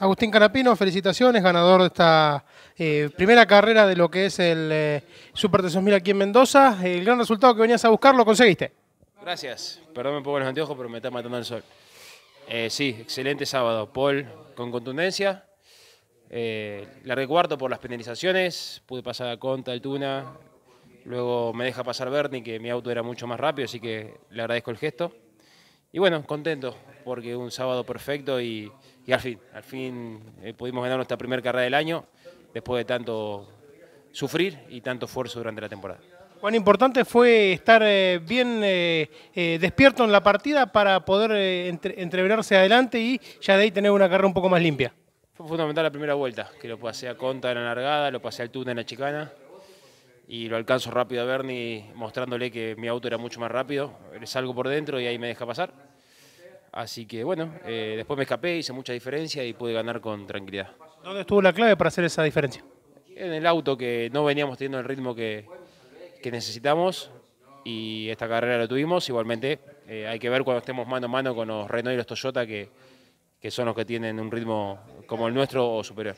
Agustín Canapino, felicitaciones, ganador de esta eh, primera carrera de lo que es el eh, Super Super 3000 aquí en Mendoza. El gran resultado que venías a buscar lo conseguiste. Gracias. Perdón, un poco los anteojos, pero me está matando el sol. Eh, sí, excelente sábado. Paul con contundencia. La recuarto por las penalizaciones. Pude pasar a Conta, tuna. Luego me deja pasar Bernie, que mi auto era mucho más rápido, así que le agradezco el gesto. Y bueno, contento porque un sábado perfecto y, al fin, al fin eh, pudimos ganar nuestra primera carrera del año después de tanto sufrir y tanto esfuerzo durante la temporada. ¿Cuán importante fue estar eh, bien eh, despierto en la partida para poder entreverarse adelante y ya de ahí tener una carrera un poco más limpia? Fue fundamental la primera vuelta, que lo pasé a Conta en la largada, lo pasé al túnel en la chicana y lo alcanzo rápido a Bernie mostrándole que mi auto era mucho más rápido. Le salgo por dentro y ahí me deja pasar. Así que bueno, eh, después me escapé, hice mucha diferencia y pude ganar con tranquilidad. ¿Dónde estuvo la clave para hacer esa diferencia? En el auto, que no veníamos teniendo el ritmo que, necesitamos y esta carrera lo tuvimos. Igualmente eh, hay que ver cuando estemos mano a mano con los Renault y los Toyota, que, son los que tienen un ritmo como el nuestro o superior.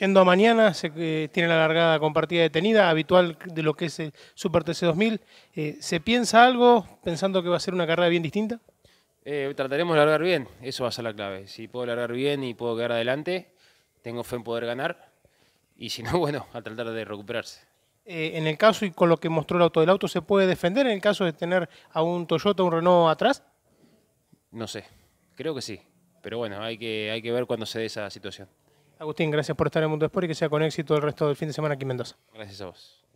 Yendo a mañana, se tiene la largada compartida detenida, habitual de lo que es el Super TC 2000. Eh, ¿Se piensa algo pensando que va a ser una carrera bien distinta? Eh, trataremos de largar bien, eso va a ser la clave. Si puedo largar bien y puedo quedar adelante, tengo fe en poder ganar. Y si no, bueno, a tratar de recuperarse. Eh, en el caso y con lo que mostró el auto del auto, ¿se puede defender en el caso de tener a un Toyota, o un Renault atrás? No sé, creo que sí. Pero bueno, hay que, hay que ver cuando se dé esa situación. Agustín, gracias por estar en Mundo Sport y que sea con éxito el resto del fin de semana aquí en Mendoza. Gracias a vos.